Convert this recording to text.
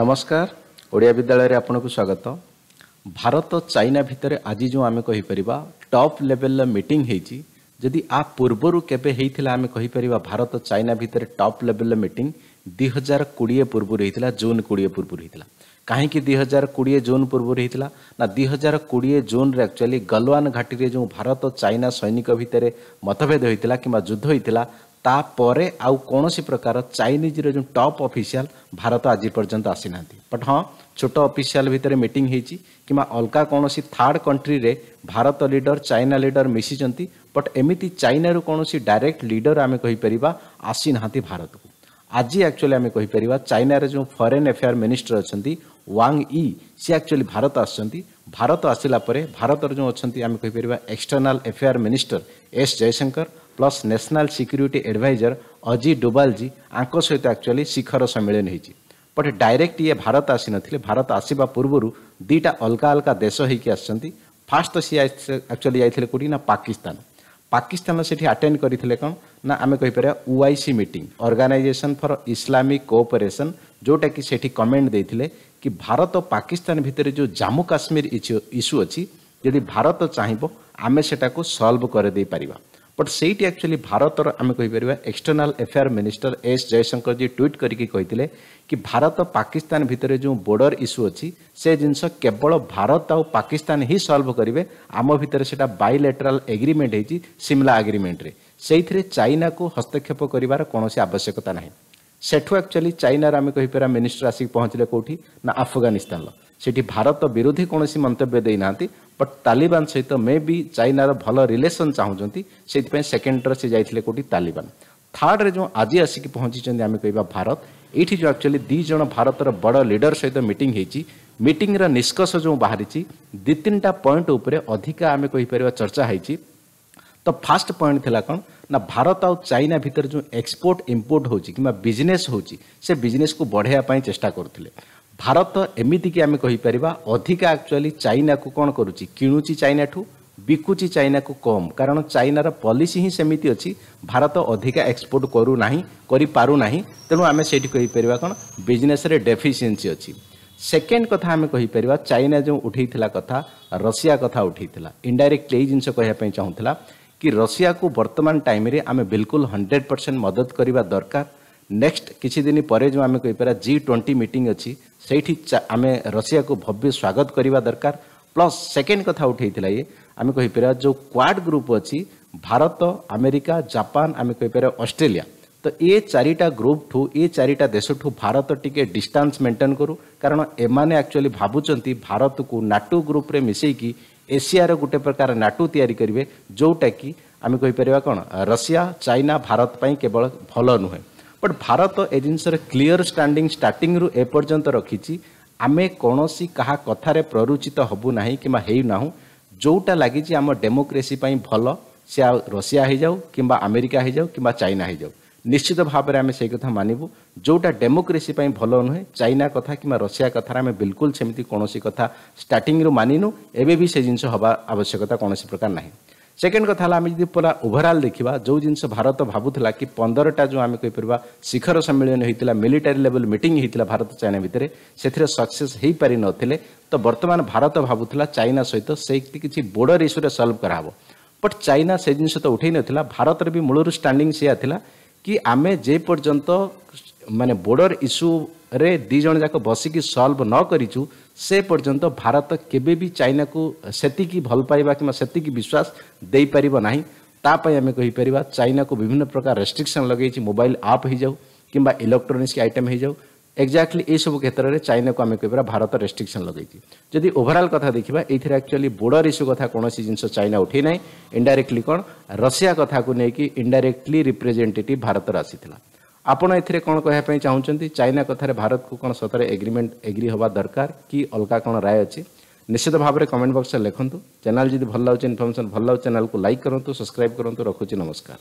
নমস্কার ଓଡ଼ିଆ ବିଦ୍ୟାଳୟରେ ଆପଣଙ୍କୁ ସ୍ୱାଗତ ଭାରତ ଚାଇନା ଭିତରେ ଆଜି ଯେଉଁ ଆମେ କହିପାରିବା ଟପ୍ ଲେଭେଲର ମିଟିଂ ହେଇଛି ଯଦି ଆ ପୂର୍ବରୁ କେବେ ହେଇଥିଲା ଆମେ କହିପାରିବା ଭାରତ ଚାଇନା ଭିତରେ ଟପ୍ ଲେଭେଲର ମିଟିଂ ଦୁଇ ହଜାର କୋଡ଼ିଏ ପୂର୍ବରୁ ହେଇଥିଲା ଜୁନ୍ କୋଡ଼ିଏ ପୂର୍ବରୁ ହେଇଥିଲା କାହିଁକି ଦୁଇ ହଜାର କୋଡ଼ିଏ ଜୁନ୍ ପୂର୍ବରୁ ହେଇଥିଲା ନା ଦୁଇ ହଜାର କୋଡ଼ିଏ ଜୁନ୍ରେ ଆକ୍ଚୁଆଲି ଗଲୱାନ ଘାଟିରେ ଯେଉଁ ଭାରତ ଚାଇନା ସୈନିକ ଭିତରେ ମତଭେଦ ହୋଇଥିଲା କିମ୍ବା ଯୁଦ୍ଧ ହୋଇଥିଲା ତାପରେ ଆଉ କୌଣସି ପ୍ରକାର ଚାଇନିଜ୍ର ଯେଉଁ ଟପ୍ ଅଫିସିଆଲ ଭାରତ ଆଜି ପର୍ଯ୍ୟନ୍ତ ଆସିନାହାନ୍ତି ବଟ୍ ହଁ ଛୋଟ ଅଫିସିଆଲ ଭିତରେ ମିଟିଂ ହେଇଛି କିମ୍ବା ଅଲଗା କୌଣସି ଥାର୍ଡ଼ କଣ୍ଟ୍ରିରେ ଭାରତ ଲିଡର ଚାଇନା ଲିଡର ମିଶିଛନ୍ତି ବଟ୍ ଏମିତି ଚାଇନାରୁ କୌଣସି ଡାଇରେକ୍ଟ ଲିଡର ଆମେ କହିପାରିବା ଆସିନାହାନ୍ତି ଭାରତକୁ ଆଜି ଆକ୍ଚୁଆଲି ଆମେ କହିପାରିବା ଚାଇନାର ଯେଉଁ ଫରେନ୍ ଆଫେୟାର ମିନିଷ୍ଟର ଅଛନ୍ତି ୱାଙ୍ଗ ଇ ସେ ଆକ୍ଚୁଆଲି ଭାରତ ଆସିଛନ୍ତି ଭାରତ ଆସିଲା ପରେ ଭାରତର ଯେଉଁ ଅଛନ୍ତି ଆମେ କହିପାରିବା external affair minister S Jaishankar plus national security adviser Ajit ଡୋବାଲଜୀ ଆଙ୍କ ସହିତ ଆକ୍ଚୁଆଲି ଶିଖର ସମ୍ମିଳନୀ ହୋଇଛି ବଟ୍ ଡାଇରେକ୍ଟ ଇଏ ଭାରତ ଆସିନଥିଲେ ଭାରତ ଆସିବା ପୂର୍ବରୁ ଦୁଇଟା ଅଲଗା ଅଲଗା ଦେଶ ହେଇକି ଆସିଛନ୍ତି ଫାର୍ଷ୍ଟ ସିଏ ଆକ୍ଚୁଆଲି ଯାଇଥିଲେ କେଉଁଠି ନା ପାକିସ୍ତାନ ପାକିସ୍ତାନ ସେଠି ଆଟେଣ୍ଡ କରିଥିଲେ କ'ଣ ନା ଆମେ କହିପାରିବା OIC meeting organisation for Islamic cooperation ଯେଉଁଟାକି ସେଠି କମେଣ୍ଟ ଦେଇଥିଲେ କି ଭାରତ ପାକିସ୍ତାନ ଭିତରେ ଯେଉଁ ଜାମ୍ମୁ କାଶ୍ମୀର ଇସ୍ୟୁ ଅଛି ଯଦି ଭାରତ ଚାହିଁବ ଆମେ ସେଟାକୁ ସଲ୍ଭ କରିଦେଇପାରିବା ବଟ୍ ସେଇଠି ଆକ୍ଚୁଆଲି ଭାରତର ଆମେ କହିପାରିବା external affair minister S Jaishankar ji tweet କରିକି କହିଥିଲେ କି ଭାରତ ପାକିସ୍ତାନ ଭିତରେ ଯେଉଁ ବୋର୍ଡର ଇସ୍ୟୁ ଅଛି ସେ ଜିନିଷ କେବଳ ଭାରତ ଆଉ ପାକିସ୍ତାନ ହିଁ ସଲ୍ଭ କରିବେ ଆମ ଭିତରେ ସେଇଟା ବାଇଲେଟରାଲ୍ ଏଗ୍ରିମେଣ୍ଟ ହେଇଛି ସିମଲା ଆଗ୍ରିମେଣ୍ଟରେ ସେଇଥିରେ ଚାଇନାକୁ ହସ୍ତକ୍ଷେପ କରିବାର କୌଣସି ଆବଶ୍ୟକତା ନାହିଁ ସେଠୁ ଆକ୍ଚୁଆଲି ଚାଇନାର ଆମେ କହିପାରିବା ମିନିଷ୍ଟର ଆସିକି ପହଞ୍ଚିଲେ କୋଉଠି ନା ଆଫଗାନିସ୍ତାନର ସେଠି ଭାରତ ବିରୋଧୀ କୌଣସି ମନ୍ତବ୍ୟ ଦେଇନାହାନ୍ତି ବଟ୍ ତାଲିବାନ ସହିତ ମେ ବି ଚାଇନାର ଭଲ ରିଲେସନ୍ ଚାହୁଁଛନ୍ତି ସେଇଥିପାଇଁ ସେକେଣ୍ଡର ସେ ଯାଇଥିଲେ କୋଉଠି ତାଲିବାନ ଥାର୍ଡ଼ରେ ଯେଉଁ ଆଜି ଆସିକି ପହଞ୍ଚିଛନ୍ତି ଆମେ କହିବା ଭାରତ ଏଇଠି ଯେଉଁ ଆକ୍ଚୁଆଲି ଦୁଇ ଜଣ ଭାରତର ବଡ଼ ଲିଡର ସହିତ ମିଟିଂ ହେଇଛି ମିଟିଂର ନିଷ୍କର୍ଷ ଯେଉଁ ବାହାରିଛି ଦୁଇ ତିନିଟା ପଏଣ୍ଟ ଉପରେ ଅଧିକା ଆମେ କହିପାରିବା ଚର୍ଚ୍ଚା ହେଇଛି ତ ଫାଷ୍ଟ ପଏଣ୍ଟ ଥିଲା କ'ଣ ନା ଭାରତ ଆଉ ଚାଇନା ଭିତରେ ଯେଉଁ ଏକ୍ସପୋର୍ଟ ଇମ୍ପୋର୍ଟ ହେଉଛି କିମ୍ବା ବିଜନେସ୍ ହେଉଛି ସେ ବିଜନେସ୍କୁ ବଢ଼ାଇବା ପାଇଁ ଚେଷ୍ଟା କରୁଥିଲେ ଭାରତ ଏମିତିକି ଆମେ କହିପାରିବା ଅଧିକା ଆକ୍ଚୁଆଲି ଚାଇନାକୁ କ'ଣ କରୁଛି କିଣୁଛି ଚାଇନାଠୁ ବିକୁଛି ଚାଇନାକୁ କମ୍ କାରଣ ଚାଇନାର ପଲିସି ହିଁ ସେମିତି ଅଛି ଭାରତ ଅଧିକା ଏକ୍ସପୋର୍ଟ କରୁନାହିଁ କରିପାରୁନାହିଁ ତେଣୁ ଆମେ ସେଇଠି କହିପାରିବା କ'ଣ ବିଜନେସ୍ରେ ଡେଫିସିଏନ୍ସି ଅଛି ସେକେଣ୍ଡ କଥା ଆମେ କହିପାରିବା ଚାଇନା ଯେଉଁ ଉଠେଇଥିଲା କଥା ରଷିଆ କଥା ଉଠେଇଥିଲା ଇଣ୍ଡାଇରେକ୍ଟଲି ଏଇ ଜିନିଷ କହିବା ପାଇଁ ଚାହୁଁଥିଲା कि रशिया को वर्तमान टाइम रे आम बिल्कुल हंड्रेड परसेंट मदद करवा दरकार नेक्स्ट किसी दिन पर जो आम कहीपर जी ट्वेंटी मीट अच्छी से आम रशिया को भव्य स्वागत करवा दरकार प्लस सेकेंड कथा उठाई ये आम कहीपर जो क्वाड ग्रुप अच्छी भारत आमेरिका जापान आम कहीपर अस्ट्रेलिया ତ ଏ ଚାରିଟା ଗ୍ରୁପ୍ଠୁ ଏ ଚାରିଟା ଦେଶଠୁ ଭାରତ ଟିକେ ଡିଷ୍ଟାନ୍ସ ମେଣ୍ଟେନ୍ କରୁ କାରଣ ଏମାନେ ଆକ୍ଚୁଆଲି ଭାବୁଛନ୍ତି ଭାରତକୁ ନାଟୁ ଗ୍ରୁପ୍ରେ ମିଶେଇକି ଏସିଆର ଗୋଟେ ପ୍ରକାର ନାଟୁ ତିଆରି କରିବେ ଯେଉଁଟାକି ଆମେ କହିପାରିବା କ'ଣ ରଷିଆ ଚାଇନା ଭାରତ ପାଇଁ କେବଳ ଭଲ ନୁହେଁ ବଟ୍ ଭାରତ ଏ ଜିନିଷରେ କ୍ଲିଅର ଷ୍ଟାଣ୍ଡିଂ ଷ୍ଟାର୍ଟିଂରୁ ଏପର୍ଯ୍ୟନ୍ତ ରଖିଛି ଆମେ କୌଣସି କାହା କଥାରେ ପ୍ରରୁଚିତ ହେବୁ ନାହିଁ କିମ୍ବା ହେଉନାହୁଁ ଯେଉଁଟା ଲାଗିଛି ଆମ ଡେମୋକ୍ରେସି ପାଇଁ ଭଲ ସେ ଆଉ ରଷିଆ ହେଇଯାଉ କିମ୍ବା ଆମେରିକା ହେଇଯାଉ କିମ୍ବା ଚାଇନା ହେଇଯାଉ ନିଶ୍ଚିତ ଭାବରେ ଆମେ ସେଇ କଥା ମାନିବୁ ଯେଉଁଟା ଡେମୋକ୍ରେସି ପାଇଁ ଭଲ ନୁହେଁ ଚାଇନା କଥା କିମ୍ବା ରଷିଆ କଥାରେ ଆମେ ବିଲକୁଲ ସେମିତି କୌଣସି କଥା ଷ୍ଟାର୍ଟିଂରୁ ମାନିନୁ ଏବେ ବି ସେ ଜିନିଷ ହେବା ଆବଶ୍ୟକତା କୌଣସି ପ୍ରକାର ନାହିଁ ସେକେଣ୍ଡ କଥା ହେଲା ଆମେ ଯଦି ପୁରା ଓଭରଅଲ୍ ଦେଖିବା ଯେଉଁ ଜିନିଷ ଭାରତ ଭାବୁଥିଲା କି ପନ୍ଦରଟା ଯେଉଁ ଆମେ କହିପାରିବା ଶିଖର ସମ୍ମିଳନୀ ହୋଇଥିଲା ମିଲିଟାରୀ ଲେଭଲ୍ ମିଟିଂ ହୋଇଥିଲା ଭାରତ ଚାଇନା ଭିତରେ ସେଥିରେ ସକ୍ସେସ୍ ହୋଇପାରିନଥିଲେ ତ ବର୍ତ୍ତମାନ ଭାରତ ଭାବୁଥିଲା ଚାଇନା ସହିତ ସେଇଠି କିଛି ବୋର୍ଡର ଇସ୍ୟୁରେ ସଲ୍ଭ କରାହେବ ବଟ୍ ଚାଇନା ସେ ଜିନିଷ ତ ଉଠାଇ ନଥିଲା ଭାରତର ବି ମୂଳରୁ ଷ୍ଟାଣ୍ଡିଂ ସେଇଆ ଥିଲା कि आम जेपर्यंत मान बोर्डर इश्यू दिज जाक बसिक सल्व न करू से पर्यटन भारत के चाइना को सेक भल पाइबा कि विश्वास दे पारना तापे कहींपर चाइना को विभिन्न प्रकार रेस्ट्रिक्शन लगे मोबाइल आप हो जाऊ कि इलेक्ट्रोनिक्स आइटम हो जाऊ ଏକ୍ଜାକ୍ଟଲି ଏଇସବୁ କ୍ଷେତ୍ରରେ ଚାଇନାକୁ ଆମେ କହିପାରିବା ଭାରତ ରେଷ୍ଟ୍ରିକ୍ସନ୍ ଲଗେଇଛି ଯଦି ଓଭରାଲ୍ କଥା ଦେଖିବା ଏଇଥିରେ ଆକ୍ଚୁଆଲି ବୋର୍ଡର ଇସ୍ୟୁ କଥା କୌଣସି ଜିନିଷ ଚାଇନା ଉଠେଇ ନାହିଁ ଇଣ୍ଡାଇରେକ୍ଟଲି କ'ଣ ରଷିଆ କଥାକୁ ନେଇକି ଇଣ୍ଡାଇରେକ୍ଟଲି ରିପ୍ରେଜେଣ୍ଟେଟିଭ୍ ଭାରତର ଆସିଥିଲା ଆପଣ ଏଥିରେ କ'ଣ କହିବା ପାଇଁ ଚାହୁଁଛନ୍ତି ଚାଇନା କଥାରେ ଭାରତକୁ କ'ଣ ସତରେ ଏଗ୍ରିମେଣ୍ଟ ଏଗ୍ରି ହେବା ଦରକାର କି ଅଲଗା କ'ଣ ରାୟ ଅଛି ନିଶ୍ଚିତ ଭାବରେ କମେଣ୍ଟ ବକ୍ସରେ ଲେଖନ୍ତୁ ଚ୍ୟାନେଲ୍ ଯଦି ଭଲ ଲାଗୁଛି ଇନଫର୍ମେସନ୍ ଭଲ ଲାଗୁଛି ଚ୍ୟାନେଲ୍କୁ ଲାଇକ୍ କରନ୍ତୁ ସବସ୍କ୍ରାଇବ୍ କରନ୍ତୁ ରଖୁଛି ନମସ୍କାର